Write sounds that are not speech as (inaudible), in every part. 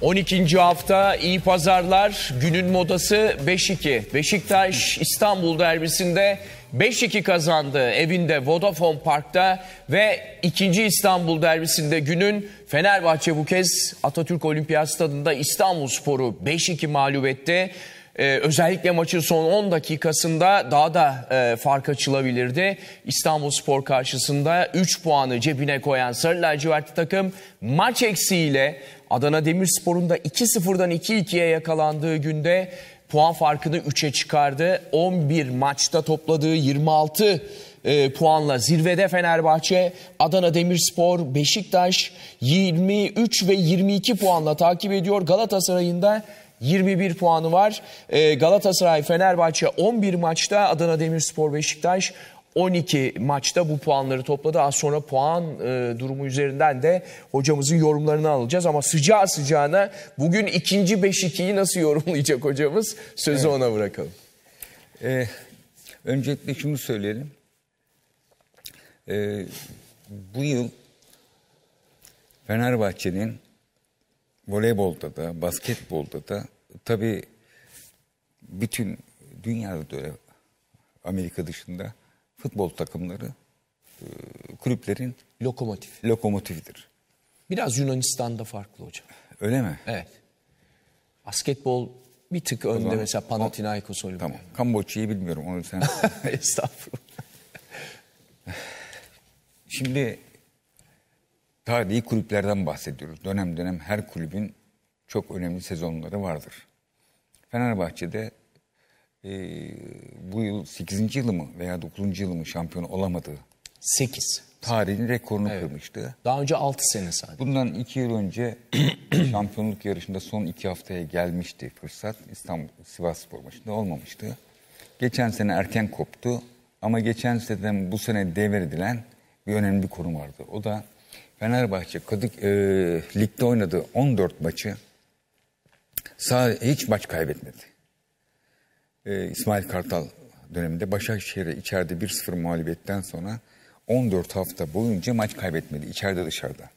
12. hafta iyi pazarlar günün modası 5-2. Beşiktaş İstanbul derbisinde 5-2 kazandı evinde Vodafone Park'ta ve 2. İstanbul derbisinde günün Fenerbahçe bu kez Atatürk Olimpiyat Stadında İstanbul Sporu 5-2 mağlup etti. Ee, özellikle maçın son 10 dakikasında daha da e, fark açılabilirdi. İstanbul Spor karşısında 3 puanı cebine koyan Sarı Lacivertli takım maç eksiğiyle Adana Demirspor'un da 2-0'dan 2-2'ye yakalandığı günde puan farkını 3'e çıkardı. 11 maçta topladığı 26 e, puanla zirvede Fenerbahçe, Adana Demirspor, Beşiktaş 23 ve 22 puanla takip ediyor. Galatasaray'ın da 21 puanı var. E, Galatasaray, Fenerbahçe 11 maçta, Adana Demirspor, Beşiktaş 12 maçta bu puanları topladı. Az sonra puan e, durumu üzerinden de hocamızın yorumlarını alacağız. Ama sıcağı sıcağına bugün ikinci 5 nasıl yorumlayacak hocamız sözü evet. ona bırakalım. Ee, öncelikle şunu söyleyelim. Ee, bu yıl Fenerbahçe'nin voleybolda da, basketbolda da tabii bütün dünyada da öyle Amerika dışında futbol takımları e, kulüplerin Lokomotif. lokomotifidir. Biraz Yunanistan'da farklı hocam. Öyle mi? Evet. Basketbol bir tık önde zaman- mesela Panathinaikos Olympiakos. Tamam. Kamboçya'yı bilmiyorum onu sen. (laughs) Estağfurullah. Şimdi tarihi kulüplerden bahsediyoruz. Dönem dönem her kulübün çok önemli sezonları vardır. Fenerbahçe'de e, bu yıl 8. yılı mı veya 9. yılı mı şampiyon olamadığı 8. Tarihin rekorunu evet. kırmıştı. Daha önce 6 sene sadece. Bundan 2 yıl önce (clears throat) şampiyonluk yarışında son 2 haftaya gelmişti fırsat. İstanbul Sivas Spor maçında olmamıştı. Geçen sene erken koptu ama geçen seneden bu sene devredilen bir önemli bir konu vardı. O da Fenerbahçe Kadık e, ligde oynadığı 14 maçı sadece hiç maç kaybetmedi. E, İsmail Kartal döneminde Başakşehir'e içeride 1-0 mağlubiyetten sonra 14 hafta boyunca maç kaybetmedi içeride dışarıda.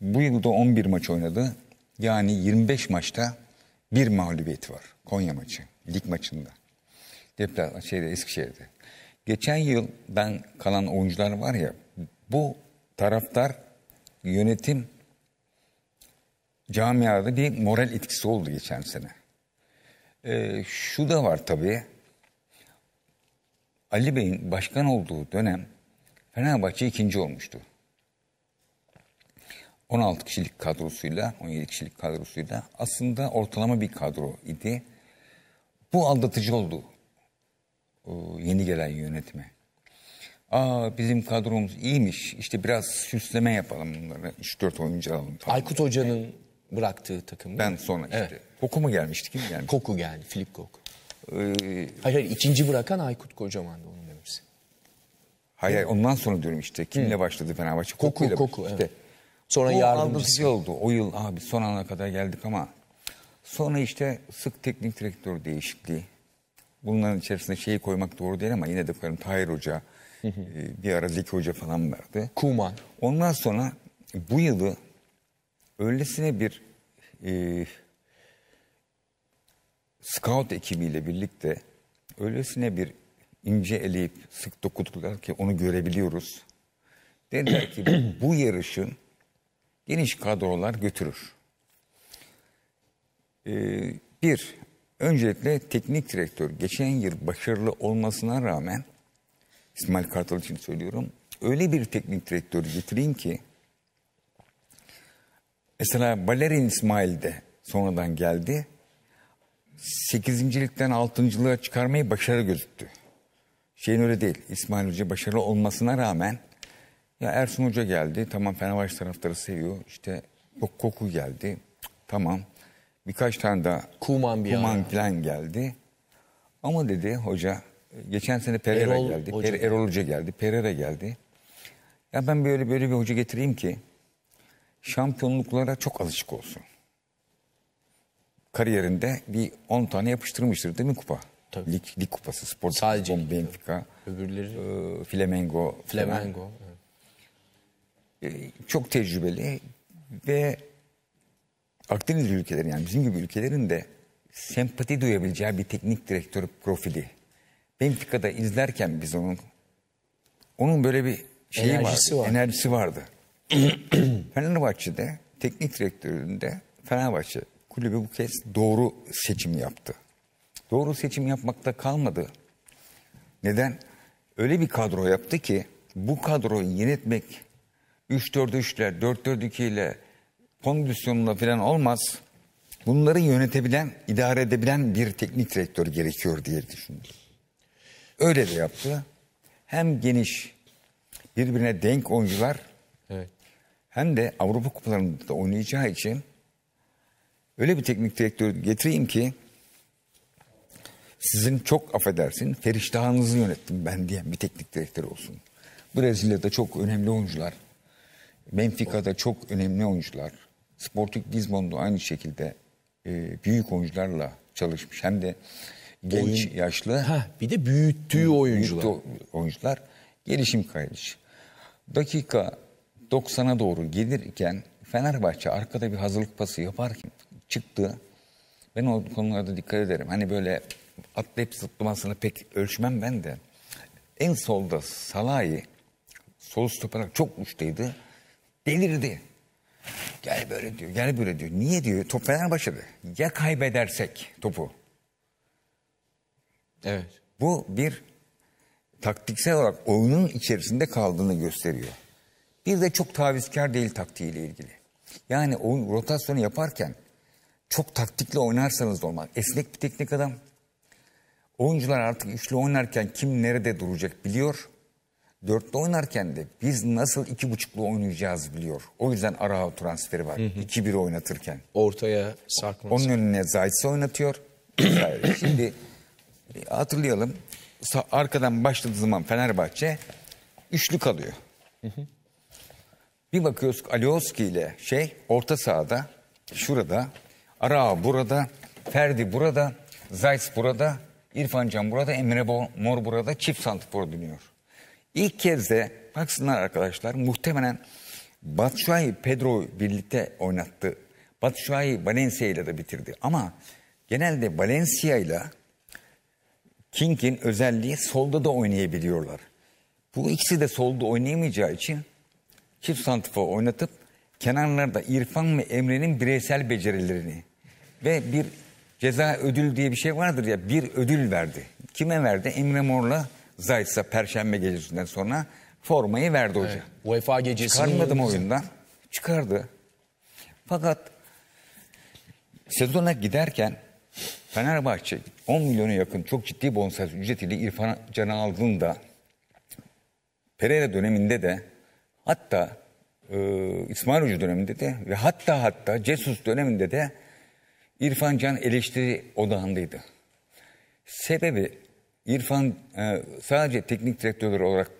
Bu yıl da 11 maç oynadı. Yani 25 maçta bir mağlubiyeti var. Konya maçı, lig maçında. Deplas şeyde Eskişehir'de. Geçen yıl ben kalan oyuncular var ya bu taraftar, yönetim, camiada bir moral etkisi oldu geçen sene. Ee, şu da var tabii. Ali Bey'in başkan olduğu dönem Fenerbahçe ikinci olmuştu. 16 kişilik kadrosuyla, 17 kişilik kadrosuyla aslında ortalama bir kadro idi. Bu aldatıcı oldu yeni gelen yönetime. Aa bizim kadromuz iyiymiş. İşte biraz süsleme yapalım bunları. 3-4 oyuncu alalım falan. Aykut Hoca'nın bıraktığı takım. Ben sonra işte. Evet. Koku mu gelmişti? Kim gelmişti? Koku geldi. Filip Koku. Ee, hayır hayır ikinci bırakan Aykut Kocaman'dı onun demişsin. Hayır hayır ondan sonra diyorum işte. Kimle Hı. başladı Fenerbahçe? Koku, Kokuyla koku başladı. evet. İşte, Sonra yardımcısı oldu. O yıl abi son ana kadar geldik ama sonra işte sık teknik direktör değişikliği. Bunların içerisinde şeyi koymak doğru değil ama yine de koyarım Tahir Hoca. Ee, bir ara Zeki Hoca falan vardı. Kuman. Ondan sonra bu yılı öylesine bir e, scout ekibiyle birlikte öylesine bir ince eleyip sık dokuttular ki onu görebiliyoruz. Dediler ki bu yarışın geniş kadrolar götürür. Ee, bir, öncelikle teknik direktör geçen yıl başarılı olmasına rağmen İsmail Kartal için söylüyorum. Öyle bir teknik direktörü getireyim ki mesela Balerin İsmail de sonradan geldi. Sekizincilikten altıncılığa çıkarmayı başarı gözüktü. Şeyin öyle değil. İsmail Hoca başarılı olmasına rağmen ya Ersun Hoca geldi. Tamam Fenerbahçe taraftarı seviyor. İşte koku geldi. Tamam. Birkaç tane daha Kuman, bir Kuman falan geldi. Ama dedi hoca geçen sene Pereira Erol geldi. Hoca. Erol Hoca geldi. Pereira geldi. Ya ben böyle böyle bir hoca getireyim ki şampiyonluklara çok alışık olsun. Kariyerinde bir 10 tane yapıştırmıştır değil mi kupa? Tabii. Lig, lig kupası, spor Sadece kupası, Benfica, öbürleri e, Flamengo. Flamengo. Evet. E, çok tecrübeli ve Akdeniz ülkeleri yani bizim gibi ülkelerin de sempati duyabileceği bir teknik direktör profili Benfica'da izlerken biz onun onun böyle bir şeyi enerjisi vardı, vardı. enerjisi vardı. (clears throat) Fenerbahçe'de teknik direktöründe Fenerbahçe kulübü bu kez doğru seçim yaptı. Doğru seçim yapmakta kalmadı. Neden? Öyle bir kadro yaptı ki bu kadroyu yönetmek 3-4-3'ler, 4-4-2 ile kondisyonla falan olmaz. Bunları yönetebilen, idare edebilen bir teknik direktör gerekiyor diye düşündüm. Öyle de yaptı. Hem geniş birbirine denk oyuncular evet. hem de Avrupa kupalarında oynayacağı için öyle bir teknik direktör getireyim ki sizin çok affedersin feriştahınızı yönettim ben diyen bir teknik direktör olsun. Brezilya'da çok önemli oyuncular. Benfica'da çok önemli oyuncular. Sporting Lisbon'da aynı şekilde büyük oyuncularla çalışmış. Hem de Genç, Oyun, yaşlı. Ha, bir de büyüttüğü oyuncular. Büyüttü oyuncular gelişim kaydış. Dakika 90'a doğru gelirken Fenerbahçe arkada bir hazırlık pası yaparken çıktı. Ben o konularda dikkat ederim. Hani böyle atlayıp zıplamasını pek ölçmem ben de. En solda Salahi sol stoper çok uçtaydı. Delirdi. Gel böyle diyor, gel böyle diyor. Niye diyor? Top Fenerbahçe'de. Ya kaybedersek topu. Evet. Bu bir taktiksel olarak oyunun içerisinde kaldığını gösteriyor. Bir de çok tavizkar değil taktiğiyle ilgili. Yani oyun rotasyonu yaparken çok taktikle oynarsanız da olmaz. Esnek bir teknik adam. Oyuncular artık üçlü oynarken kim nerede duracak biliyor. Dörtlü oynarken de biz nasıl iki buçuklu oynayacağız biliyor. O yüzden ara transferi var. Hı hı. İki bir oynatırken. Ortaya sarkması. Onun önüne Zayt'si oynatıyor. (clears throat) Şimdi e, hatırlayalım. Arkadan başladığı zaman Fenerbahçe üçlü kalıyor. Hı hı. Bir bakıyoruz Alioski ile şey orta sahada şurada. Ara burada. Ferdi burada. Zayt burada. İrfan Can burada. Emre Mor burada. Çift santifor dönüyor. İlk kez de baksınlar arkadaşlar muhtemelen Batshuayi Pedro birlikte oynattı. Batshuayi Valencia ile de bitirdi. Ama genelde Valencia ile King'in özelliği solda da oynayabiliyorlar. Bu ikisi de solda oynayamayacağı için çift santifa oynatıp kenarlarda İrfan ve Emre'nin bireysel becerilerini ve bir ceza ödül diye bir şey vardır ya bir ödül verdi. Kime verdi? Emre Mor'la Zayt'sa Perşembe gecesinden sonra formayı verdi hoca. Evet. UEFA gecesi. Çıkarmadım oyundan. Çıkardı. Fakat sezona giderken Fenerbahçe 10 milyona yakın çok ciddi bonservis ücretiyle İrfan Can'ı aldığında Pereira döneminde de hatta e, İsmail Hoca döneminde de ve hatta hatta Cesus döneminde de İrfan Can eleştiri odağındaydı. Sebebi İrfan e, sadece teknik direktör olarak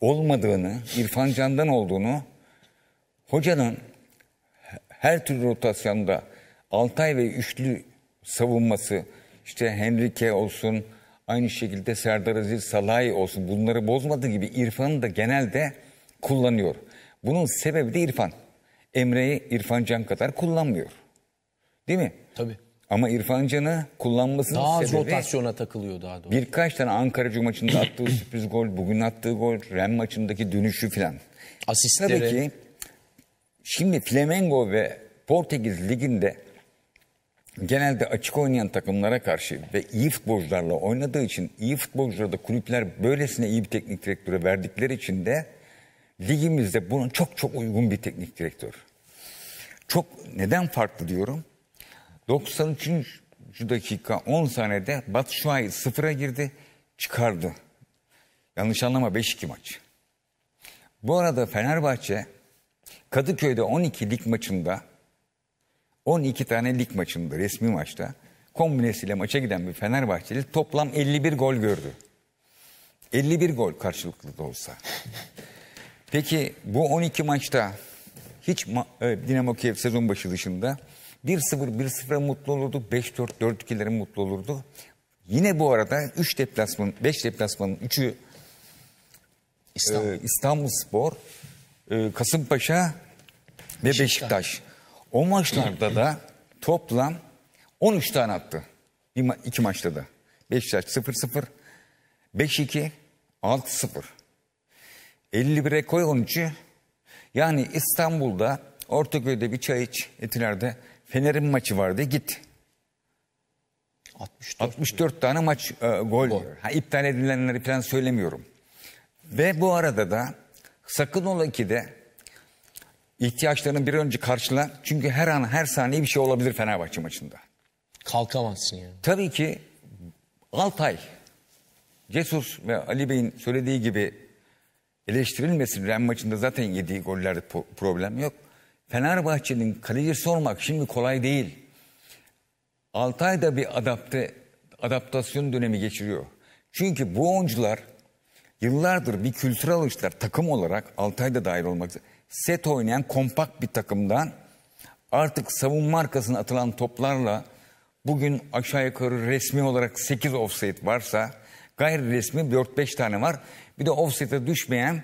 olmadığını, İrfan Can'dan olduğunu, hocanın her türlü rotasyonda Altay ve üçlü savunması işte Henrique olsun aynı şekilde Serdar Aziz Salay olsun bunları bozmadığı gibi İrfan'ı da genelde kullanıyor. Bunun sebebi de İrfan. Emre'yi İrfan Can kadar kullanmıyor. Değil mi? Tabii. Ama İrfan Can'ı kullanmasının daha sebebi... Daha rotasyona takılıyor daha doğrusu. Birkaç tane Ankara Ankaracı maçında (coughs) attığı sürpriz gol, bugün attığı gol, Ren maçındaki dönüşü falan Asistleri. Tabii ki şimdi Flamengo ve Portekiz Ligi'nde genelde açık oynayan takımlara karşı ve iyi futbolcularla oynadığı için iyi futbolculara da kulüpler böylesine iyi bir teknik direktörü verdikleri için de ligimizde bunun çok çok uygun bir teknik direktör. Çok neden farklı diyorum? 93. dakika 10 saniyede Batu Şua'yı sıfıra girdi, çıkardı. Yanlış anlama 5-2 maç. Bu arada Fenerbahçe Kadıköy'de 12 lig maçında 12 tane lig maçında resmi maçta kombinesiyle maça giden bir Fenerbahçeli toplam 51 gol gördü. 51 gol karşılıklı da olsa. Peki bu 12 maçta hiç ma e, Dinamo Kiev sezon başı dışında 1-0 1-0'a mutlu olurdu. 5-4 4-2'lere mutlu olurdu. Yine bu arada 3 deplasman 5 deplasmanın 3'ü İstanbul. E, İstanbul Spor, e, Kasımpaşa ve Beşiktaş. Beşiktaş. O maçlarda da toplam 13 tane attı. Bir ma iki maçta da. Beşiktaş 0-0, 5-2, 6-0. 51'e koy 13'ü. Yani İstanbul'da Ortaköy'de bir çay iç etilerde Fener'in maçı vardı git. 64, 64 tane maç e, gol. gol. Ha, iptal edilenleri falan söylemiyorum. Ve bu arada da sakın ola ki de ihtiyaçlarını bir önce karşılan Çünkü her an her saniye bir şey olabilir Fenerbahçe maçında. Kalkamazsın yani. Tabii ki Altay, Jesus ve Ali Bey'in söylediği gibi eleştirilmesin. Ren maçında zaten yediği gollerde problem yok. Fenerbahçe'nin kalecisi olmak şimdi kolay değil. Altay da bir adapte, adaptasyon dönemi geçiriyor. Çünkü bu oyuncular yıllardır bir kültüre alıştılar takım olarak Altay'da dahil olmak üzere set oynayan kompakt bir takımdan artık savunma arkasına atılan toplarla bugün aşağı yukarı resmi olarak 8 offset varsa gayri resmi 4-5 tane var. Bir de offsete düşmeyen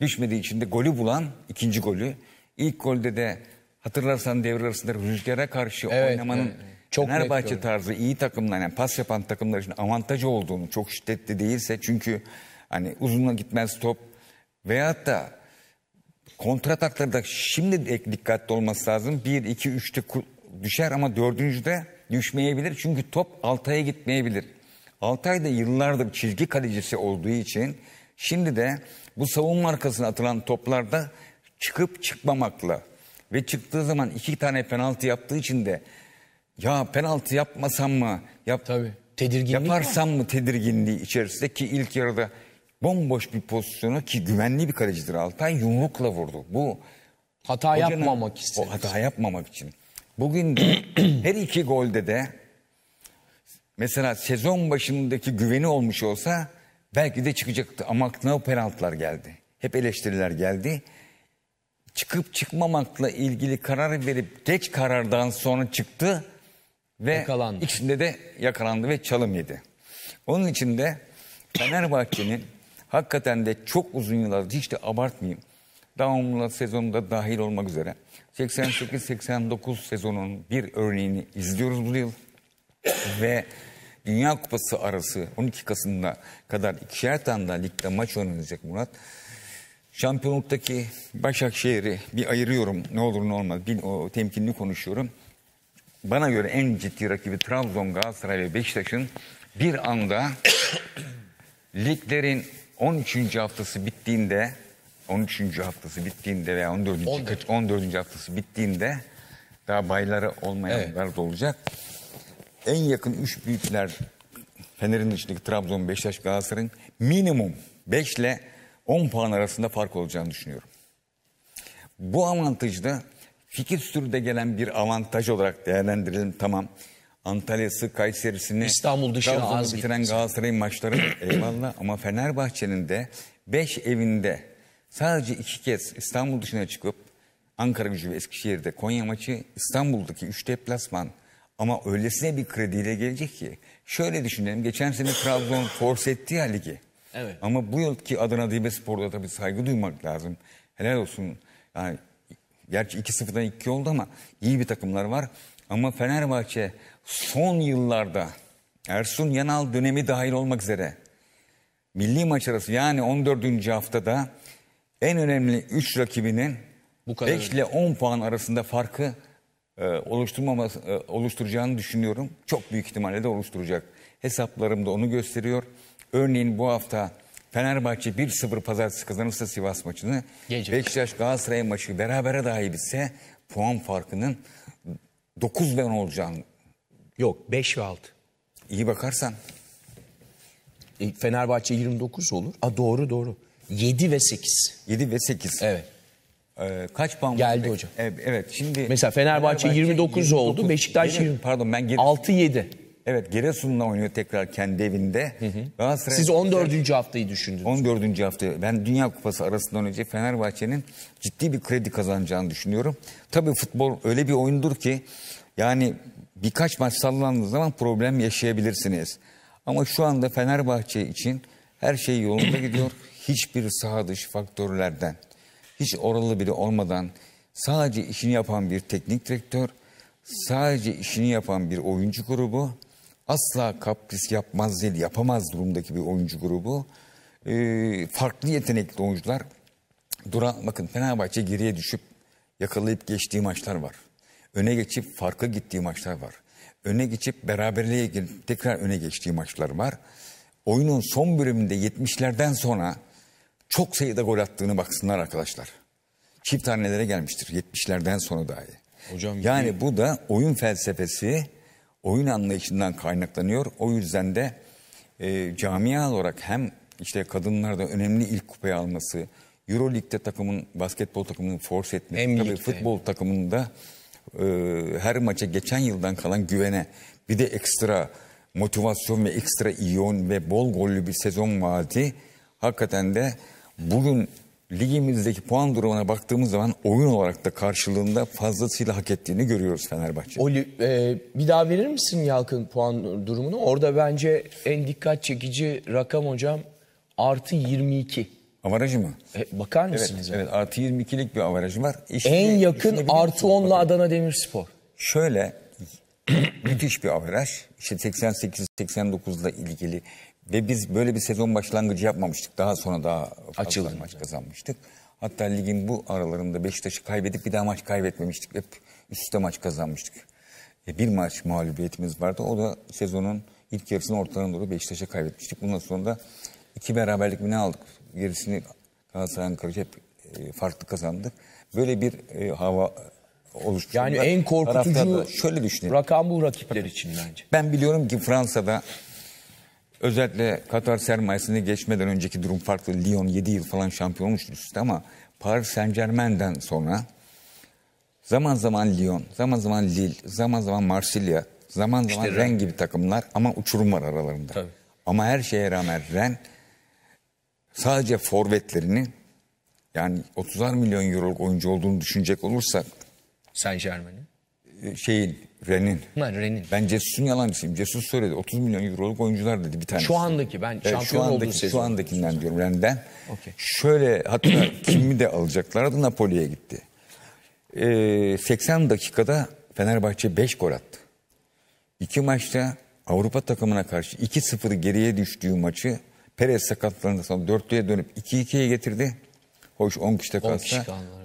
düşmediği için de golü bulan ikinci golü. İlk golde de hatırlarsan devre arasında rüzgara karşı evet, oynamanın evet. Çok Fenerbahçe tarzı iyi takımlar yani pas yapan takımlar için avantajı olduğunu çok şiddetli değilse çünkü hani uzunla gitmez top veyahut da kontrataklarda şimdi dikkatli olması lazım. 1, 2, 3'te düşer ama 4.de düşmeyebilir. Çünkü top Altay'a gitmeyebilir. Altay da yıllardır çizgi kalecisi olduğu için şimdi de bu savunma arkasına atılan toplarda çıkıp çıkmamakla ve çıktığı zaman iki tane penaltı yaptığı için de ya penaltı yapmasam mı? Yap, Tabii. Tedirginlik yaparsam mı? mı tedirginliği içerisinde ki ilk yarıda bomboş bir pozisyona ki güvenli bir kalecidir Altay yumrukla vurdu. Bu hata hocanın, yapmamak için. O hata yapmamak için. Bugün de (clears throat) her iki golde de mesela sezon başındaki güveni olmuş olsa belki de çıkacaktı ama o penaltılar geldi. Hep eleştiriler geldi. Çıkıp çıkmamakla ilgili karar verip geç karardan sonra çıktı ve yakalandı. içinde de yakalandı ve çalım yedi. Onun için de Fenerbahçe'nin hakikaten de çok uzun yıllar hiç de abartmayayım. Downla sezonunda dahil olmak üzere 88-89 sezonun bir örneğini izliyoruz bu yıl. Ve Dünya Kupası arası 12 Kasım'da kadar ikişer tane daha ligde maç oynanacak Murat. Şampiyonluktaki Başakşehir'i bir ayırıyorum ne olur ne olmaz. Bir, o, temkinli konuşuyorum. Bana göre en ciddi rakibi Trabzon, Galatasaray ve Beşiktaş'ın bir anda (coughs) liglerin 13. haftası bittiğinde 13. haftası bittiğinde veya 14. 14. 14. haftası bittiğinde daha bayları olmayanlar evet. da olacak. En yakın üç büyükler Fener'in dışındaki Trabzon, Beşiktaş, Galatasaray'ın minimum 5 ile 10 puan arasında fark olacağını düşünüyorum. Bu avantajı da fikir sürüde gelen bir avantaj olarak değerlendirelim tamam. Antalya'sı, Kayseri'sini, İstanbul dışına az bitiren Galatasaray'ın maçları (clears throat) eyvallah ama Fenerbahçe'nin de 5 evinde sadece 2 kez İstanbul dışına çıkıp Ankara gücü ve Eskişehir'de Konya maçı İstanbul'daki 3 deplasman ama öylesine bir krediyle gelecek ki şöyle düşünelim geçen sene Trabzon (clears throat) force etti ya ligi. Evet. Ama bu yılki Adana Spor'da tabii saygı duymak lazım. Helal olsun. Yani gerçi 2-0'dan 2 oldu ama iyi bir takımlar var. Ama Fenerbahçe son yıllarda Ersun Yanal dönemi dahil olmak üzere milli maç arası yani 14. haftada en önemli 3 rakibinin Bu kadar 5 ile 10 puan arasında farkı e, oluşturmaması e, oluşturacağını düşünüyorum. Çok büyük ihtimalle de oluşturacak. Hesaplarım da onu gösteriyor. Örneğin bu hafta Fenerbahçe 1-0 pazartesi kazanırsa Sivas maçını, Gece. Beşiktaş Galatasaray maçı berabere dahi bitse puan farkının 9 ben olacağını Yok 5 ve 6. İyi bakarsan. E, Fenerbahçe 29 olur. A, doğru doğru. 7 ve 8. 7 ve 8. Evet. Ee, kaç puan geldi hocam? Evet, evet. Şimdi mesela Fenerbahçe, Fenerbahçe 29, 29 oldu. Beşiktaş 20. Pardon ben 6 7. Evet Giresun'la oynuyor tekrar kendi evinde. Hı hı. Siz 14. Güzel, haftayı düşündünüz. 14. hafta. Ben Dünya Kupası arasından önce Fenerbahçe'nin ciddi bir kredi kazanacağını düşünüyorum. Tabii futbol öyle bir oyundur ki yani birkaç maç sallandığı zaman problem yaşayabilirsiniz. Ama şu anda Fenerbahçe için her şey yolunda gidiyor. (clears throat) Hiçbir saha dışı faktörlerden, hiç oralı biri olmadan sadece işini yapan bir teknik direktör, sadece işini yapan bir oyuncu grubu, asla kapris yapmaz değil, yapamaz durumdaki bir oyuncu grubu, ee, farklı yetenekli oyuncular. Duran, bakın Fenerbahçe geriye düşüp yakalayıp geçtiği maçlar var. Öne geçip farklı gittiği maçlar var. Öne geçip beraberliğe girip tekrar öne geçtiği maçlar var. Oyunun son bölümünde 70'lerden sonra çok sayıda gol attığını baksınlar arkadaşlar. Çift hanelere gelmiştir 70'lerden sonra dahi. Hocam yani bu da oyun felsefesi, oyun anlayışından kaynaklanıyor. O yüzden de e, camia olarak hem işte kadınlarda önemli ilk kupayı alması, Euroleague'de takımın basketbol takımının force etmesi, tabii futbol takımında e, her maça geçen yıldan kalan güvene bir de ekstra motivasyon ve ekstra iyon ve bol gollü bir sezon vaadi hakikaten de bugün ligimizdeki puan durumuna baktığımız zaman oyun olarak da karşılığında fazlasıyla hak ettiğini görüyoruz Fenerbahçe. Oli, e, bir daha verir misin Yalkın puan durumunu? Orada bence en dikkat çekici rakam hocam artı 22. Avarajı mı? E, bakar mısınız? Evet, yani? evet artı 22'lik bir avarajı var. İşte, en yakın artı 10'la Adana Demirspor. Şöyle (clears throat) müthiş bir avaraj. İşte 88-89'la ilgili ve biz böyle bir sezon başlangıcı yapmamıştık. Daha sonra daha fazla Açıldı. maç kazanmıştık. Hatta ligin bu aralarında Beşiktaş'ı kaybedip bir daha maç kaybetmemiştik. Hep üst üste maç kazanmıştık. E, bir maç mağlubiyetimiz vardı. O da sezonun ilk yarısını ortadan doğru Beşiktaş'a kaybetmiştik. Bundan sonra da iki beraberlik mi ne aldık? gerisini Galatasaray'ın kırık hep e, farklı kazandık. Böyle bir e, hava oluştu. Yani en korkutucu şöyle düşünün. Rakam bu rakipler için bence. Ben biliyorum ki Fransa'da özellikle Katar sermayesini geçmeden önceki durum farklı. Lyon 7 yıl falan şampiyon olmuştu ama Paris Saint Germain'den sonra zaman zaman Lyon, zaman zaman Lille, zaman zaman Marsilya, zaman zaman işte Rennes gibi takımlar ama uçurum var aralarında. Tabii. Ama her şeye rağmen Rennes sadece forvetlerini yani 30'ar milyon euroluk oyuncu olduğunu düşünecek olursak Saint Germain'in e, şeyin Ren'in. Ben Ren'in. Ben Cesus'un yalancısıyım. Cesus söyledi 30 milyon euroluk oyuncular dedi bir tanesi. Şu andaki ben şampiyon e, şu andaki, olduğu Şu andakinden diyorum Ren'den. Okay. Şöyle hatta (clears throat) kimi de alacaklar adı Napoli'ye gitti. Ee, 80 dakikada Fenerbahçe 5 gol attı. İki maçta Avrupa takımına karşı 2-0 geriye düştüğü maçı Perez sakatlarından sonra dörtlüye dönüp 2-2'ye getirdi. Hoş 10 kişi de kalsa. kişi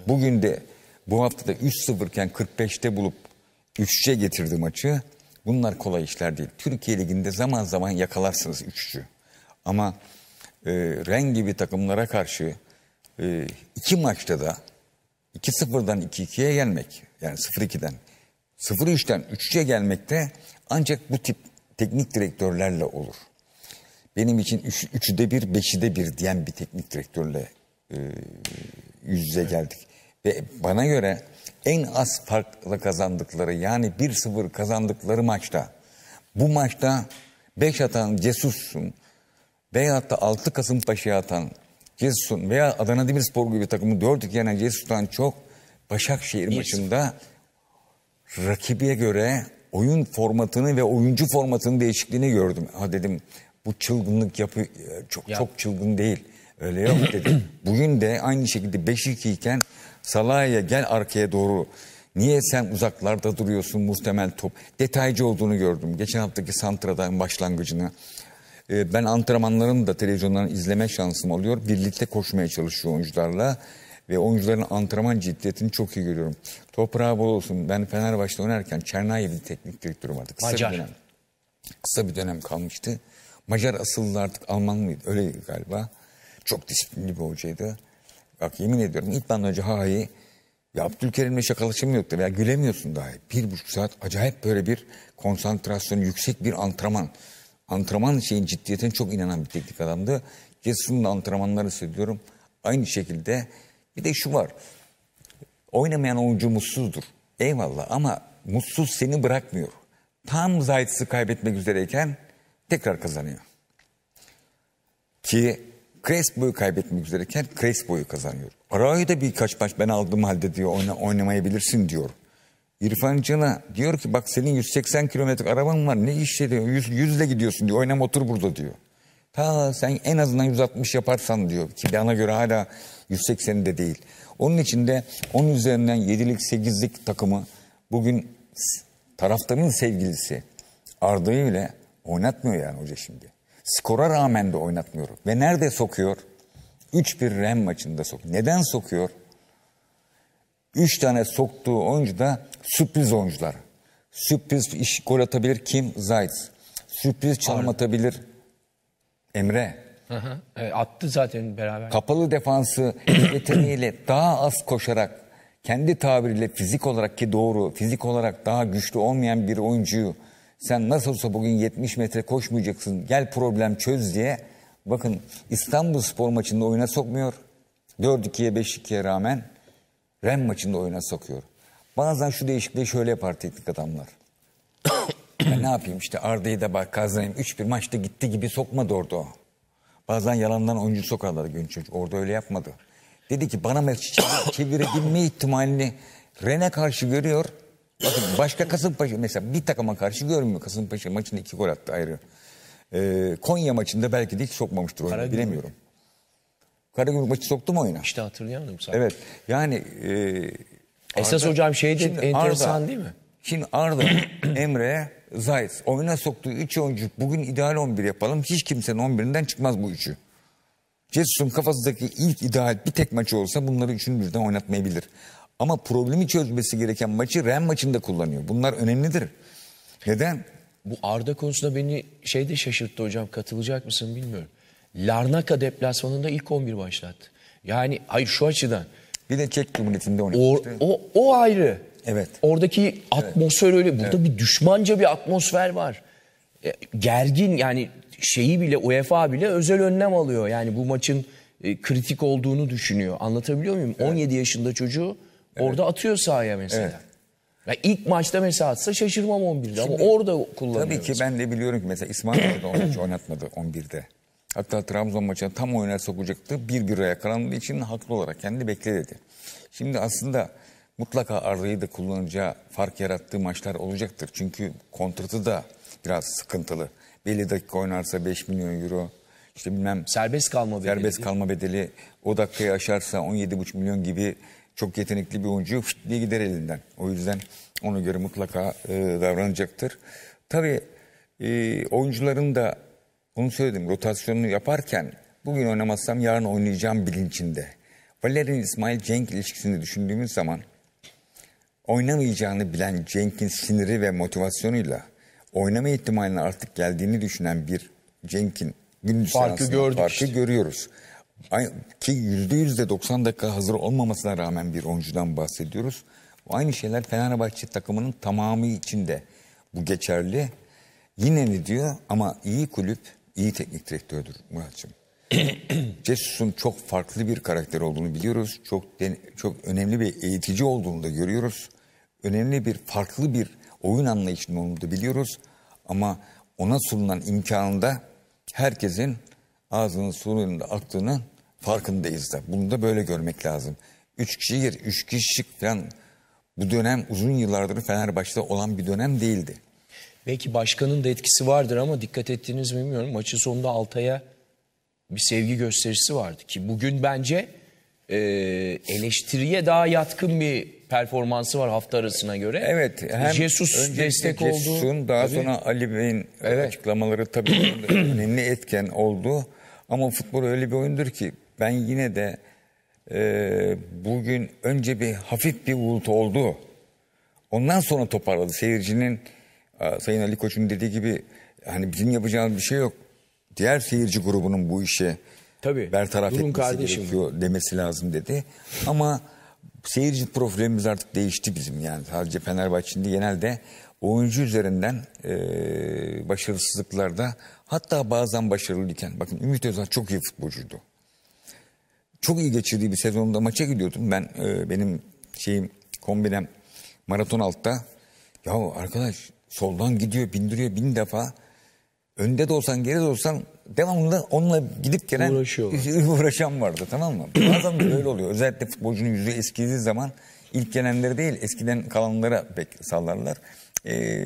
Bugün de bu haftada 3-0 iken 45'te bulup 3'e getirdi maçı. Bunlar kolay işler değil. Türkiye Ligi'nde zaman zaman yakalarsınız 3'ü. Ama e, Ren gibi takımlara karşı e, iki maçta da 2-0'dan 2-2'ye gelmek yani 0-2'den 0-3'ten 3'e gelmek de ancak bu tip teknik direktörlerle olur benim için üç, üçüde bir, beşide bir diyen bir teknik direktörle e, yüz yüze geldik. Ve bana göre en az farkla kazandıkları yani 1-0 kazandıkları maçta bu maçta 5 atan Cesus'un veyahut da 6 Kasımpaşa'ya atan Cesus'un veya Adana Demirspor gibi takımı 4 yenen Cesus'tan çok Başakşehir yes. maçında rakibiye göre oyun formatını ve oyuncu formatının değişikliğini gördüm. Ha dedim bu çılgınlık yapı e, çok ya. çok çılgın değil. Öyle yok dedi. (clears throat) Bugün de aynı şekilde 5-2 iken Salah'a gel arkaya doğru. Niye sen uzaklarda duruyorsun muhtemel top? Detaycı olduğunu gördüm. Geçen haftaki Santra'dan başlangıcını. E, ben antrenmanlarını da televizyondan izleme şansım oluyor. Birlikte koşmaya çalışıyor oyuncularla. Ve oyuncuların antrenman ciddiyetini çok iyi görüyorum. Toprağı bol olsun. Ben Fenerbahçe'de oynarken Çernayevi teknik direktörüm vardı. Kısa Macar. bir dönem. Kısa bir dönem kalmıştı. Macar asıllı artık Alman mıydı? öyle galiba. Çok disiplinli bir hocaydı. Bak yemin ediyorum ilk benden önce Ha'yı ya Abdülkerim'le şakalaşım yoktu veya gülemiyorsun dahi. Bir buçuk saat acayip böyle bir konsantrasyon, yüksek bir antrenman. Antrenman şeyin ciddiyetine çok inanan bir teknik adamdı. Kesinlikle antrenmanları söylüyorum Aynı şekilde bir de şu var. Oynamayan oyuncu mutsuzdur. Eyvallah ama mutsuz seni bırakmıyor. Tam Zayt'sı kaybetmek üzereyken tekrar kazanıyor. Ki Crespo'yu kaybetmek üzereyken Crespo'yu kazanıyor. Arao'yu da birkaç maç ben aldığım halde diyor oyna, oynamayabilirsin diyor. İrfan Can'a diyor ki bak senin 180 kilometrelik araban var ne işe diyor 100, 100 gidiyorsun diyor oynama otur burada diyor. Ta sen en azından 160 yaparsan diyor ki bana göre hala 180'i de değil. Onun için de 10 üzerinden 7'lik 8'lik takımı bugün taraftarın sevgilisi Arda'yı ile Oynatmıyor yani hoca şimdi. Skora rağmen de oynatmıyor. Ve nerede sokuyor? 3-1 Ren maçında sok. Neden sokuyor? 3 tane soktuğu oyuncu da sürpriz oyuncular. Sürpriz iş gol atabilir kim? Zayt. Sürpriz çalım atabilir Emre. Hı hı. E, attı zaten beraber. Kapalı defansı (coughs) yeteneğiyle daha az koşarak kendi tabiriyle fizik olarak ki doğru fizik olarak daha güçlü olmayan bir oyuncuyu sen nasılsa bugün 70 metre koşmayacaksın gel problem çöz diye bakın İstanbul spor maçında oyuna sokmuyor. 4-2'ye 5-2'ye rağmen ren maçında oyuna sokuyor. Bazen şu değişikliği şöyle yapar teknik adamlar. (coughs) ben ne yapayım işte Arda'yı da bak kazanayım. 3-1 maçta gitti gibi sokmadı orada o. Bazen yalandan oyuncu sokarlar Günçöz. Orada öyle yapmadı. Dedi ki bana maçı çevirebilme ihtimalini Ren'e karşı görüyor. Bakın başka Kasımpaşa mesela bir takıma karşı görmüyor. Kasımpaşa maçında iki gol attı ayrı. Ee, Konya maçında belki de hiç sokmamıştır oyunu bilemiyorum. Karagümrük maçı soktu mu oyuna? İşte hatırlayamadım sana. Evet yani... E, Arda, Esas hocam şey de enteresan Arda, değil mi? Şimdi Arda, (coughs) Emre, Zayt oyuna soktuğu 3 oyuncu bugün ideal 11 yapalım. Hiç kimsenin 11'inden çıkmaz bu üçü. Jesus'un kafasındaki ilk ideal bir tek maçı olsa bunları üçünü birden oynatmayabilir. Ama problemi çözmesi gereken maçı Ren maçında kullanıyor. Bunlar önemlidir. Neden? Bu Arda konusunda beni şey de şaşırttı hocam katılacak mısın bilmiyorum. Larnaka deplasmanında ilk 11 başlattı. Yani hayır şu açıdan. Bir de Çek Cumhuriyeti'nde oynamıştı. O, o, o ayrı. Evet. Oradaki atmosfer öyle. Burada evet. bir düşmanca bir atmosfer var. E, gergin yani şeyi bile UEFA bile özel önlem alıyor. Yani bu maçın e, kritik olduğunu düşünüyor. Anlatabiliyor muyum? Evet. 17 yaşında çocuğu Orada atıyor sahaya mesela. Evet. Ya ilk maçta mesela atsa şaşırmam 11'de ama Şimdi- orada kullanıyor. Tabii ki ben de biliyorum ki mesela İsmail de da oynatmadı 11'de. Hatta Trabzon maçına tam oyuna sokacaktı. 1-1'e yakalandığı için haklı olarak kendi bekle dedi. Şimdi aslında mutlaka Arda'yı da kullanacağı fark yarattığı maçlar olacaktır. Çünkü kontratı da biraz sıkıntılı. Belli dakika oynarsa 5 milyon euro işte bilmem Serbest kalma bedeli. serbest kalma bedeli o dakikayı aşarsa 17,5 milyon gibi çok yetenekli bir oyuncuyu fit diye gider elinden. O yüzden ona göre mutlaka e, davranacaktır. Tabii e, oyuncuların da bunu söyledim rotasyonunu yaparken bugün oynamazsam yarın oynayacağım bilincinde. Valerian İsmail Cenk ilişkisini düşündüğümüz zaman oynamayacağını bilen Cenk'in siniri ve motivasyonuyla oynama ihtimalinin artık geldiğini düşünen bir Cenk'in gündüz farkı, farkı görüyoruz ki yüzde yüzde 90 dakika hazır olmamasına rağmen bir oyuncudan bahsediyoruz. Aynı şeyler Fenerbahçe takımının tamamı içinde bu geçerli. Yine ne diyor ama iyi kulüp iyi teknik direktördür Murat'cığım. Cesus'un (clears throat) çok farklı bir karakter olduğunu biliyoruz. Çok çok önemli bir eğitici olduğunu da görüyoruz. Önemli bir farklı bir oyun anlayışının olduğunu da biliyoruz. Ama ona sunulan imkanında herkesin ağzının suyunun aktığının farkındayız da. Bunu da böyle görmek lazım. Üç kişi gir, üç kişi şık falan bu dönem uzun yıllardır Fenerbahçe'de olan bir dönem değildi. Belki başkanın da etkisi vardır ama dikkat ettiğiniz mi bilmiyorum. maçı sonunda Altay'a bir sevgi gösterisi vardı ki bugün bence e, eleştiriye daha yatkın bir performansı var hafta arasına göre. Evet. Hem Jesus destek oldu. daha tabii. sonra Ali Bey'in evet. açıklamaları tabii önemli etken oldu. Ama futbol öyle bir oyundur ki ben yine de e, bugün önce bir hafif bir uğultu oldu. Ondan sonra toparladı. Seyircinin e, Sayın Ali Koç'un dediği gibi hani bizim yapacağımız bir şey yok. Diğer seyirci grubunun bu işe Tabii, bertaraf etmesi kardeşim. gerekiyor demesi lazım dedi. Ama seyirci profilimiz artık değişti bizim yani. Sadece Fenerbahçe'nin genelde oyuncu üzerinden e, başarısızlıklarda Hatta bazen başarılıyken bakın Ümit Özal çok iyi futbolcuydu. Çok iyi geçirdiği bir sezonda maça gidiyordum. Ben e, benim şeyim kombinem maraton altta. Ya arkadaş soldan gidiyor bindiriyor bin defa. Önde de olsan geride de olsan devamlı onunla gidip gelen (laughs) uğraşan vardı tamam mı? Bazen böyle oluyor. Özellikle futbolcunun yüzü eskidiği zaman ilk gelenleri değil eskiden kalanlara pek sallarlar. Ee,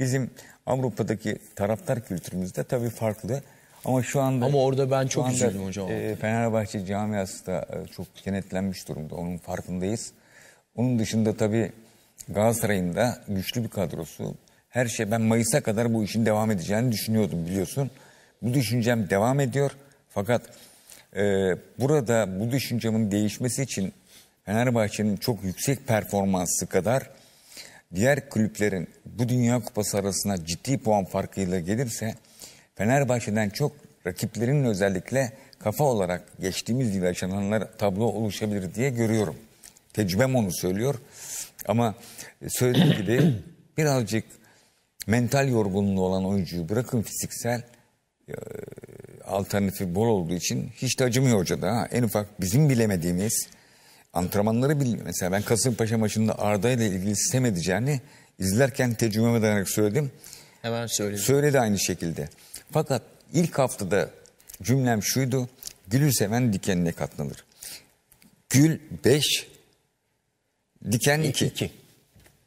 bizim Avrupa'daki taraftar kültürümüzde tabii farklı. Ama şu anda... Ama orada ben çok anda, üzüldüm hocam. E, Fenerbahçe camiası da e, çok kenetlenmiş durumda. Onun farkındayız. Onun dışında tabii Galatasaray'ın da güçlü bir kadrosu. Her şey ben Mayıs'a kadar bu işin devam edeceğini düşünüyordum biliyorsun. Bu düşüncem devam ediyor. Fakat e, burada bu düşüncemin değişmesi için Fenerbahçe'nin çok yüksek performansı kadar diğer kulüplerin bu Dünya Kupası arasında ciddi puan farkıyla gelirse Fenerbahçe'den çok rakiplerinin özellikle kafa olarak geçtiğimiz yıl yaşananlar tablo oluşabilir diye görüyorum. Tecrübem onu söylüyor. Ama e, söylediğim gibi (clears throat) birazcık mental yorgunluğu olan oyuncuyu bırakın fiziksel e, alternatifi bol olduğu için hiç de acımıyor hoca da. En ufak bizim bilemediğimiz antrenmanları bilmiyor. Mesela ben Kasımpaşa maçında Arda ile ilgili sistem edeceğini izlerken tecrübeme dayanarak söyledim. Hemen söyledim. Söyledi aynı şekilde. Fakat ilk haftada cümlem şuydu. Gülü seven dikenine katlanır. Gül 5, diken 2.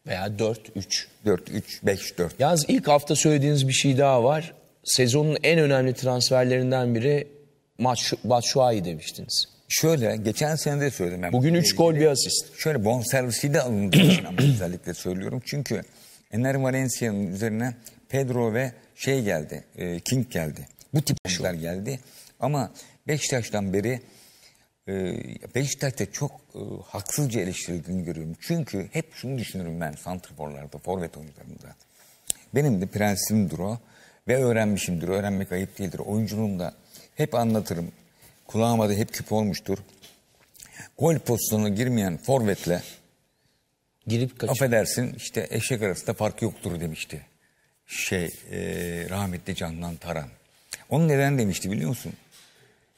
Veya 4, 3. 4, 3, 5, 4. Yalnız ilk hafta söylediğiniz bir şey daha var. Sezonun en önemli transferlerinden biri Batshuayi demiştiniz. Şöyle geçen sene de söyledim. Yani Bugün 3 gol bir asist. Şöyle bonservisi de alındı (clears throat) özellikle söylüyorum. Çünkü Ener Valencia'nın üzerine Pedro ve şey geldi. E, King geldi. Bu tip oyuncular geldi. Ama Beşiktaş'tan beri e, Beşiktaş'ta çok e, haksızca eleştirildiğini görüyorum. Çünkü hep şunu düşünürüm ben santrforlarda, forvet oyuncularında. Benim de prensimdir o ve öğrenmişimdir. Öğrenmek ayıp değildir. Oyunculuğumda hep anlatırım kulağıma da hep küp olmuştur. Gol postuna girmeyen forvetle girip kaçıyor. Affedersin işte eşek arasında fark yoktur demişti. Şey e, rahmetli Candan Taran. Onu neden demişti biliyor musun?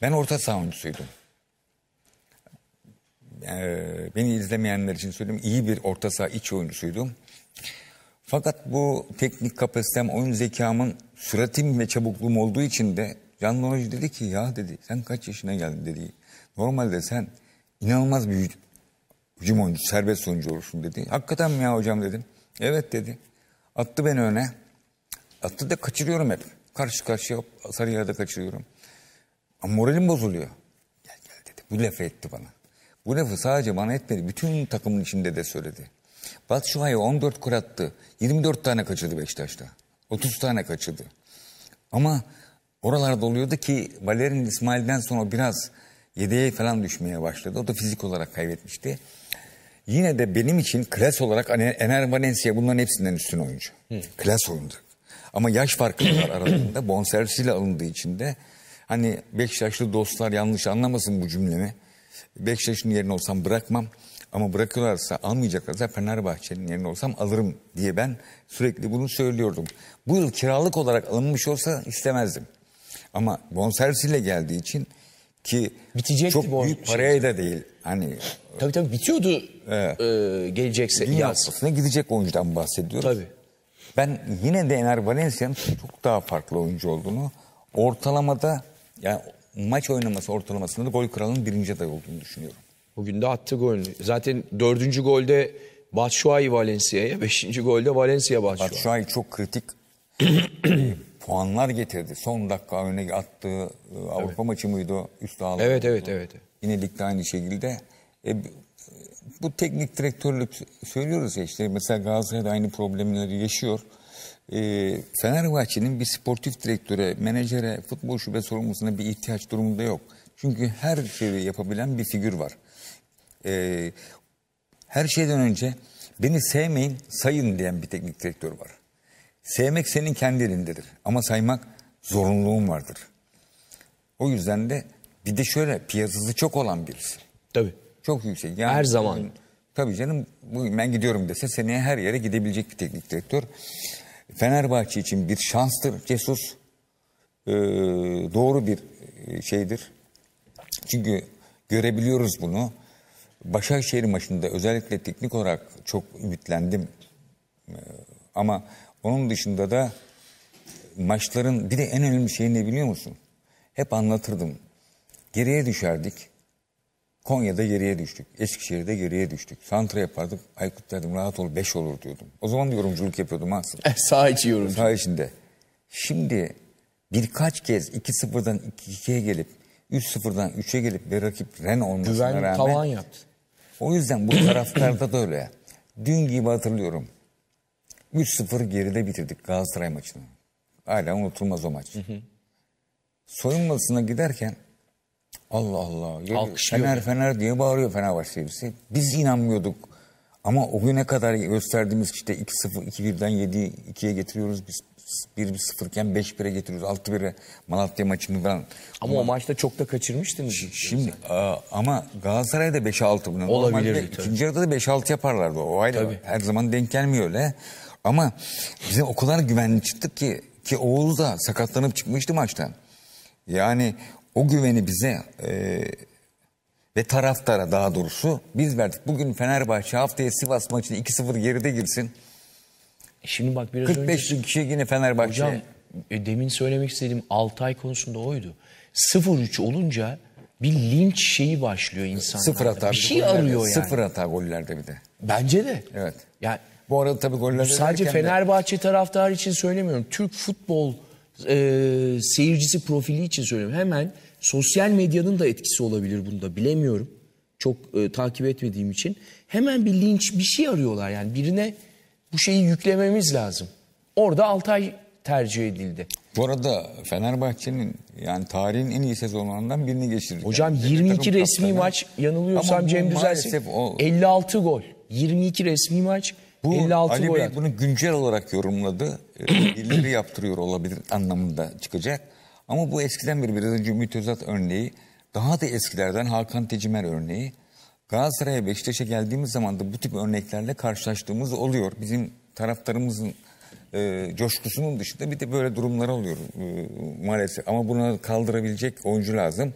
Ben orta saha oyuncusuydum. Ee, beni izlemeyenler için söyleyeyim iyi bir orta saha iç oyuncusuydum. Fakat bu teknik kapasitem, oyun zekamın süratim ve çabukluğum olduğu için de Can Doğrucu dedi ki ya dedi sen kaç yaşına geldin dedi. Normalde sen inanılmaz bir hücum oyuncu, serbest oyuncu olursun dedi. Hakikaten mi ya hocam dedim. Evet dedi. Attı beni öne. Attı da kaçırıyorum hep. Karşı karşıya sarı da kaçırıyorum. Ama moralim bozuluyor. Gel gel dedi. Bu lafı etti bana. Bu lafı sadece bana etmedi. Bütün takımın içinde de söyledi. Batu Şuhay'a 14 kur attı. 24 tane kaçırdı Beşiktaş'ta. 30 tane kaçırdı. Ama Oralarda oluyordu ki Valerin İsmail'den sonra biraz yedeğe falan düşmeye başladı. O da fizik olarak kaybetmişti. Yine de benim için klas olarak hani Ener Valencia bunların hepsinden üstün oyuncu. Hı. Klas oyuncu. Ama yaş farkı var aralarında. (clears throat) Bonservisiyle alındığı için de hani yaşlı dostlar yanlış anlamasın bu cümlemi. yaşın yerine olsam bırakmam ama bırakırlarsa almayacaklarsa Fenerbahçe'nin yerine olsam alırım diye ben sürekli bunu söylüyordum. Bu yıl kiralık olarak alınmış olsa istemezdim. Ama bonservisiyle geldiği için ki Bitecekti çok bu büyük şey paraya da değil. Hani tabii tabii bitiyordu evet. e, gelecekse Dünya Kupasına gidecek oyuncudan bahsediyoruz. Tabii. Ben yine de Ener Valencia'nın çok daha farklı oyuncu olduğunu ortalamada yani maç oynaması ortalamasında da gol kralının birinci aday olduğunu düşünüyorum. Bugün de attı golünü. Zaten dördüncü golde Batshuayi Valencia'ya, beşinci golde Valencia Batshuayi. Batshuayi çok kritik (clears throat) puanlar getirdi. Son dakika öne attığı e, Avrupa evet. maçı mıydı? Üst ağlı. Evet, evet, evet. Yine ligde aynı şekilde. E, bu teknik direktörlük söylüyoruz ya işte mesela Galatasaray'da aynı problemleri yaşıyor. E, Fenerbahçe'nin bir sportif direktöre, menajere, futbol şube sorumlusuna bir ihtiyaç durumunda yok. Çünkü her şeyi yapabilen bir figür var. E, her şeyden önce beni sevmeyin, sayın diyen bir teknik direktör var. Sevmek senin kendi elindedir ama saymak zorunluluğun vardır. O yüzden de bir de şöyle piyasası çok olan birisi. Tabii. Çok yüksek. Yani her zaman. Bugün, tabii canım ben gidiyorum dese seneye her yere gidebilecek bir teknik direktör. Fenerbahçe için bir şanstır Cesus. Ee, doğru bir e, şeydir. Çünkü görebiliyoruz bunu. Başakşehir maçında özellikle teknik olarak çok ümitlendim. Ee, ama onun dışında da maçların bir de en önemli şey ne biliyor musun? Hep anlatırdım. Geriye düşerdik. Konya'da geriye düştük. Eskişehir'de geriye düştük. Santra yapardık. Aykut derdim rahat ol beş olur diyordum. O zaman da yorumculuk yapıyordum aslında. Eh, Sağ içi yorumcu. Sağ içinde. Şimdi birkaç kez 2-0'dan 2-2'ye gelip 3-0'dan 3'e gelip bir rakip ren olmasına Güven rağmen. Güven tavan yaptı. O yüzden bu taraftarda da öyle. Dün gibi hatırlıyorum. 3-0 geride bitirdik Galatasaray maçını. Hala unutulmaz o maç. Hı hı. Soyunmasına giderken Allah Allah. Alkışlıyor. Fener Fener diye bağırıyor Fenerbahçe'lisi. Biz inanmıyorduk. Ama o güne kadar gösterdiğimiz işte 2-0, 2-1'den 7-2'ye getiriyoruz. Biz 1-0 iken 5-1'e getiriyoruz. 6-1'e Malatya maçını falan. Ama, ama o maçta çok da kaçırmıştınız. Şimdi a, ama Galatasaray'da 5-6 bunun. Olabilir. İkinci yarıda da 5-6 yaparlardı. O ayrı. Her zaman denk gelmiyor öyle. Ama bizim o kadar güvenli çıktık ki ki Oğuz da sakatlanıp çıkmıştı maçtan. Yani o güveni bize e, ve taraftara daha doğrusu biz verdik. Bugün Fenerbahçe haftaya Sivas maçını 2-0 geride girsin. E şimdi bak biraz 45 önce... kişi yine Fenerbahçe. Hocam e, demin söylemek istediğim Altay konusunda oydu. 0-3 olunca bir linç şeyi başlıyor insanlarda. Sıfır hata. Bir şey arıyor yani. Sıfır hata gollerde bir de. Bence de. Evet. Yani bu arada tabii goller Sadece Fenerbahçe de... taraftarı için söylemiyorum. Türk futbol e, seyircisi profili için söylüyorum. Hemen sosyal medyanın da etkisi olabilir bunda bilemiyorum. Çok e, takip etmediğim için. Hemen bir linç bir şey arıyorlar yani birine bu şeyi yüklememiz lazım. Orada Altay tercih edildi. Bu arada Fenerbahçe'nin yani tarihin en iyi sezonlarından birini geçirdi. Hocam yani 22 resmi kaptanı. maç yanılıyorsam Cem Düzelsin. O... 56 gol. 22 resmi maç bu 56 Ali Bey bunu güncel olarak yorumladı. Ee, (clears throat) birileri yaptırıyor olabilir anlamında çıkacak. Ama bu eskiden bir biraz önce Ümit Özat örneği, daha da eskilerden Hakan Tecimer örneği. Galatasaray'a Beşiktaş'a geldiğimiz zaman da bu tip örneklerle karşılaştığımız oluyor. Bizim taraftarımızın e, coşkusunun dışında bir de böyle durumlar oluyor e, maalesef. Ama bunu kaldırabilecek oyuncu lazım.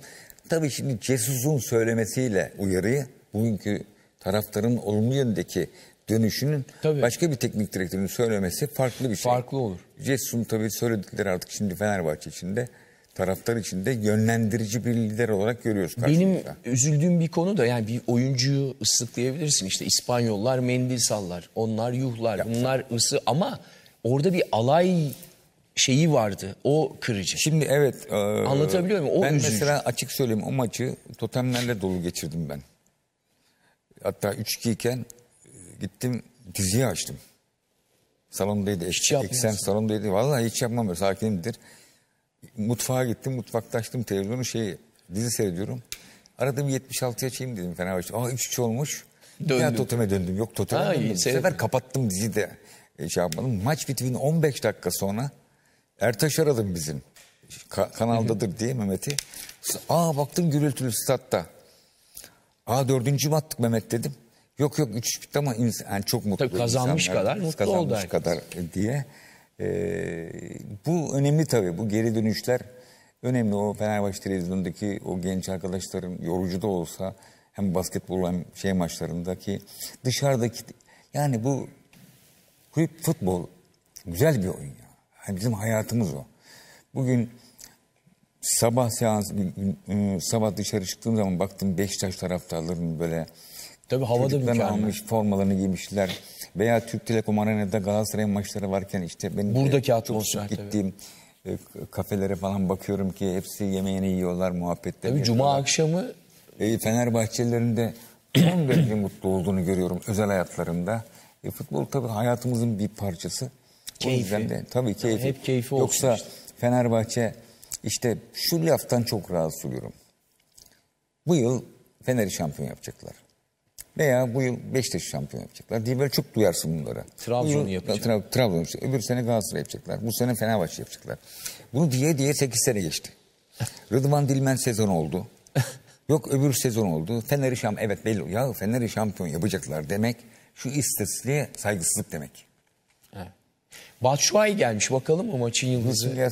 Tabii şimdi Cesus'un söylemesiyle uyarıyı bugünkü taraftarın olumlu yöndeki dönüşünün tabii. başka bir teknik direktörün söylemesi farklı bir şey. Farklı olur. Cessun tabii söyledikleri artık şimdi Fenerbahçe içinde taraftar içinde yönlendirici bir lider olarak görüyoruz Benim üzüldüğüm bir konu da yani bir oyuncuyu ıslıklayabilirsin işte İspanyollar mendil sallar, onlar yuhlar, Yapsam. bunlar ısı ama orada bir alay şeyi vardı. O kırıcı. Şimdi evet. E, Anlatabiliyor muyum? O ben üzücü. mesela açık söyleyeyim o maçı totemlerle dolu geçirdim ben. Hatta 3-2 iken gittim diziyi açtım. Salondaydı. Hiç eksem salondaydı. Vallahi hiç yapmam böyle sakinimdir. Mutfağa gittim. Mutfakta açtım televizyonu şeyi dizi seyrediyorum. Aradım 76 çeyim dedim Fenerbahçe. Aa 3-3 olmuş. Döndüm. Ya toteme döndüm. Yok toteme döndüm. Bu sefer kapattım dizi de e, şey yapmadım. Maç bitiminin 15 dakika sonra Ertaş aradım bizim. Ka kanaldadır diye Mehmet'i. Aa baktım gürültülü statta. Aa dördüncü mü attık Mehmet dedim. Yok yok 3 bitti ama insan, yani çok mutlu. Tabii kazanmış insanlar, kadar mutlu kazanmış oldu. Herkes. kadar diye. Ee, bu önemli tabii. Bu geri dönüşler önemli. O Fenerbahçe televizyondaki o genç arkadaşlarım yorucu da olsa hem basketbol hem şey maçlarındaki dışarıdaki yani bu kulüp futbol güzel bir oyun ya. Yani bizim hayatımız o. Bugün sabah seans ıı, sabah dışarı çıktığım zaman baktım Beşiktaş taraftarların böyle Tabii havada almış formalarını giymişler. Veya Türk Telekom Arena'da Galatasaray maçları varken işte ben Buradaki e, atmosfer gittiğim tabii e, kafelere falan bakıyorum ki hepsi yemeğini yiyorlar muhabbetler. Tabii cuma akşamı e, Fenerbahçelilerin de son (coughs) derece mutlu olduğunu görüyorum özel hayatlarında. E, futbol tabii hayatımızın bir parçası. Keyfi. O yüzden de tabii keyfi. Yani hep keyfi Yoksa işte. Fenerbahçe işte şu laftan çok rahatsız oluyorum. Bu yıl Fener'i şampiyon yapacaklar. Veya bu yıl Beşiktaş şampiyon yapacaklar diye böyle çok duyarsın bunlara. Trabzon'u yapacak. Tra Trabzon yapacak. Öbür sene Galatasaray yapacaklar. Bu sene Fenerbahçe yapacaklar. Bunu diye diye 8 sene geçti. (laughs) Rıdvan Dilmen sezon oldu. Yok öbür sezon oldu. Fener'i şam evet belli. Ya Fener'i şampiyon yapacaklar demek şu istatistiğe saygısızlık demek. Evet. Batshuayi gelmiş bakalım o maçın yıldızı. (laughs)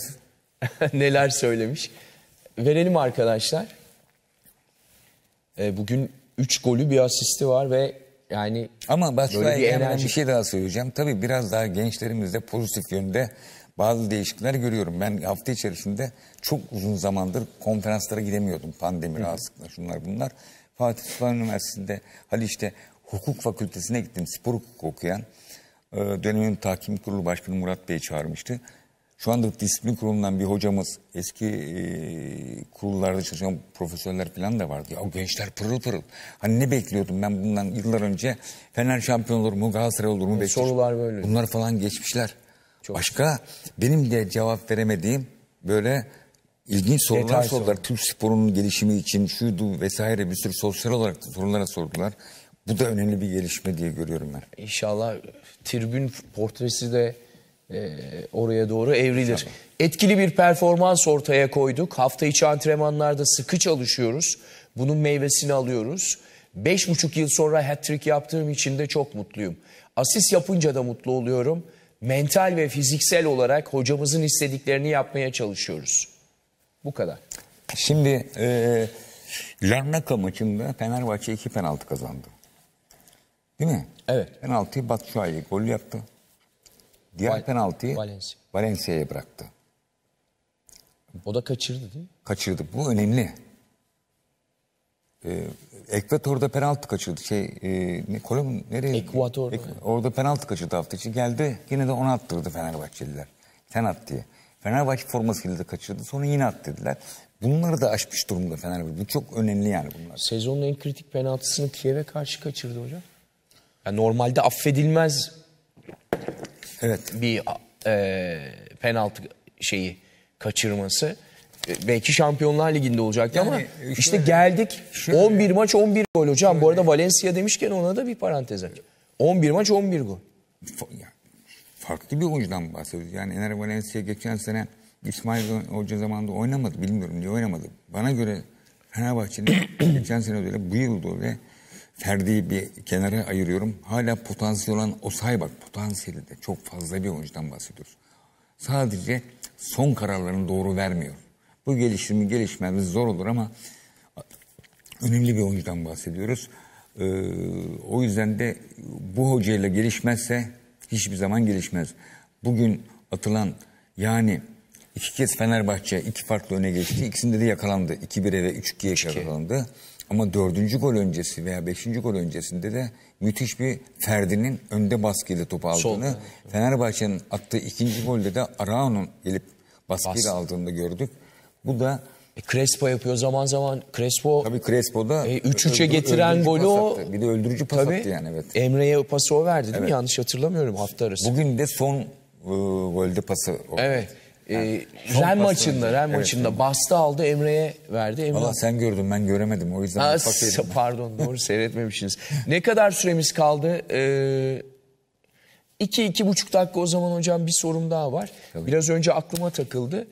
Neler söylemiş. Verelim arkadaşlar. E, bugün 3 golü bir asisti var ve yani ama bak bir, enerji... bir şey daha söyleyeceğim. Tabii biraz daha gençlerimizde pozitif yönde bazı değişiklikler görüyorum. Ben hafta içerisinde çok uzun zamandır konferanslara gidemiyordum. Pandemi rahatsızlıklar şunlar bunlar. Fatih Sultan Üniversitesi'nde Haliç'te hukuk fakültesine gittim. Spor hukuku okuyan e, dönemin takim kurulu başkanı Murat Bey çağırmıştı. Şu anda disiplin kurulundan bir hocamız, eski e, kurullarda çalışan profesörler falan da vardı. Ya o gençler pırıl pırıl. Hani ne bekliyordum ben bundan yıllar önce? Fener şampiyon olur mu, Galatasaray olur mu? E, sorular böyle. Bunlar falan geçmişler. Çok. Başka benim de cevap veremediğim böyle ilginç sorular Detay sordular. Türk sporunun gelişimi için şuydu vesaire bir sürü sosyal olarak sorulara sordular. Bu da önemli bir gelişme diye görüyorum ben. İnşallah tribün portresi de e, oraya doğru evrilir. Tamam. Etkili bir performans ortaya koyduk. Hafta içi antrenmanlarda sıkı çalışıyoruz. Bunun meyvesini alıyoruz. Beş buçuk yıl sonra hat-trick yaptığım için de çok mutluyum. Asist yapınca da mutlu oluyorum. Mental ve fiziksel olarak hocamızın istediklerini yapmaya çalışıyoruz. Bu kadar. Şimdi e, Larnaka maçında Fenerbahçe iki penaltı kazandı. Değil mi? Evet. Penaltıyı Batshuayi golü yaptı. Diğer Val penaltıyı Valencia. Valencia'ya bıraktı. O da kaçırdı değil mi? Kaçırdı. Bu önemli. Ee, Ekvator'da penaltı kaçırdı. Şey, e, Kolom nereye? Ekvator. Ek, orada penaltı kaçırdı hafta içi. Geldi yine de onu attırdı Fenerbahçeliler. Sen at diye. Fenerbahçe formasıyla da kaçırdı. Sonra yine attırdılar. Bunları da aşmış durumda Fenerbahçe. Bu çok önemli yani bunlar. Sezonun en kritik penaltısını Kiev'e karşı kaçırdı hocam. Yani normalde affedilmez Evet. Bir e, penaltı şeyi kaçırması e, belki Şampiyonlar Ligi'nde olacaktı yani, ama işte geldik şöyle. 11 maç 11 gol hocam. Şöyle. Bu arada Valencia demişken ona da bir parantez aç. 11 maç 11 gol. Farklı bir oyuncudan bahsediyoruz. Yani Ener Valencia geçen sene İsmail Hoca zamanında oynamadı. Bilmiyorum niye oynamadı. Bana göre Fenerbahçe'nin (coughs) geçen sene öyle bu yıl da öyle Ferdi'yi bir kenara ayırıyorum. Hala potansiyel olan o say, bak potansiyeli de çok fazla bir oyuncudan bahsediyoruz. Sadece son kararlarını doğru vermiyor. Bu gelişimi mi gelişmemiz zor olur ama önemli bir oyuncudan bahsediyoruz. Ee, o yüzden de bu hocayla gelişmezse hiçbir zaman gelişmez. Bugün atılan yani iki kez Fenerbahçe iki farklı öne geçti. İkisinde de yakalandı. 2-1'e ve 3-2'ye yakalandı. Ama dördüncü gol öncesi veya beşinci gol öncesinde de müthiş bir Ferdi'nin önde baskıyla topu aldığını, Fenerbahçe'nin attığı ikinci golde de Arao'nun gelip baskıyla Bas. aldığını gördük. Bu da e, Crespo yapıyor zaman zaman. Crespo Tabii Crespo'da 3-3'e e, üç öldür, getiren golü o. Bir de öldürücü pas tabii, attı yani evet. Emre'ye pası o verdi değil evet. mi? Yanlış hatırlamıyorum hafta arası. Bugün de son e, golde pası o. Evet e, Ren maçında, Ren evet, maçında evet. bastı aldı Emre'ye verdi. Emre... Valla sen gördün ben göremedim o yüzden. Ha, pardon doğru (laughs) seyretmemişsiniz. ne kadar süremiz kaldı? Ee, iki, iki buçuk dakika o zaman hocam bir sorum daha var. Tabii. Biraz önce aklıma takıldı.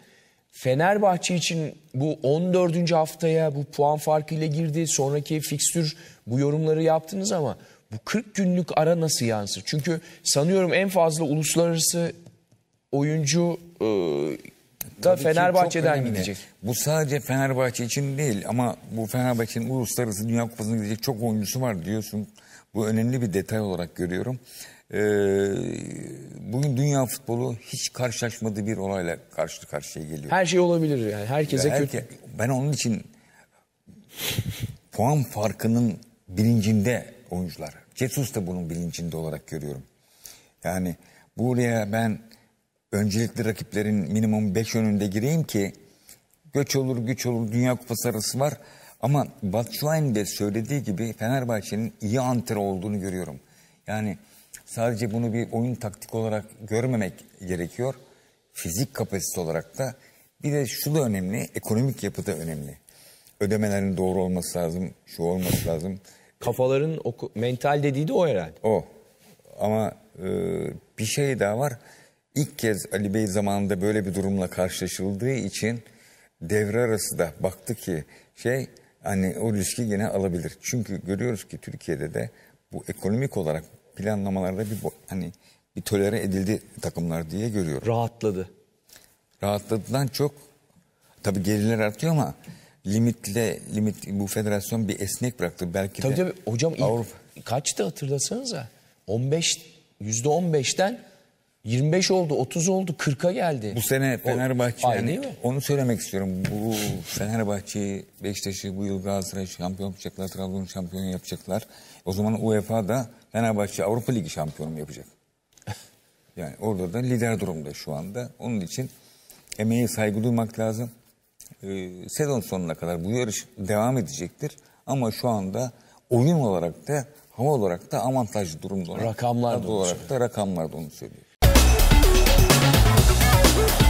Fenerbahçe için bu 14. haftaya bu puan farkıyla girdi. Sonraki fikstür bu yorumları yaptınız ama bu 40 günlük ara nasıl yansır? Çünkü sanıyorum en fazla uluslararası oyuncu e, da Fenerbahçe'den gidecek. Bu sadece Fenerbahçe için değil ama bu Fenerbahçe'nin uluslararası Dünya Kupası'na gidecek çok oyuncusu var diyorsun. Bu önemli bir detay olarak görüyorum. Ee, bugün dünya futbolu hiç karşılaşmadığı bir olayla karşı karşıya geliyor. Her şey olabilir yani herkese herke, kötü. Ben onun için puan farkının bilincinde oyuncular. Jesus da bunun bilincinde olarak görüyorum. Yani buraya ben öncelikli rakiplerin minimum 5 önünde gireyim ki göç olur güç olur Dünya Kupası arası var. Ama Batshuayi'nin de söylediği gibi Fenerbahçe'nin iyi antre olduğunu görüyorum. Yani sadece bunu bir oyun taktik olarak görmemek gerekiyor. Fizik kapasite olarak da bir de şu da önemli, ekonomik yapı da önemli. Ödemelerin doğru olması lazım, şu olması lazım. Kafaların oku, mental dediği de o herhalde. O. Ama e, bir şey daha var ilk kez Ali Bey zamanında böyle bir durumla karşılaşıldığı için devre arası da baktı ki şey hani o riski yine alabilir. Çünkü görüyoruz ki Türkiye'de de bu ekonomik olarak planlamalarda bir hani bir tolere edildi takımlar diye görüyorum. Rahatladı. Rahatladıdan çok tabii geriler artıyor ama limitle limit bu federasyon bir esnek bıraktı belki tabii de. Tabii hocam Avrupa... kaçtı hatırlasanıza. 15 %15'ten 25 oldu, 30 oldu, 40'a geldi. Bu sene Fenerbahçe o, yani, onu söylemek istiyorum. Bu Fenerbahçe'yi, Beşiktaş'ı bu yıl Galatasaray şampiyon yapacaklar, Trabzon şampiyon yapacaklar. O zaman UEFA da Fenerbahçe Avrupa Ligi şampiyonu yapacak? (laughs) Yani orada da lider durumda şu anda. Onun için emeğe saygı duymak lazım. Ee, sezon sonuna kadar bu yarış devam edecektir. Ama şu anda oyun olarak da hava olarak da avantajlı durumda. Rakamlar da olarak da rakamlar da onu söylüyor. Woo!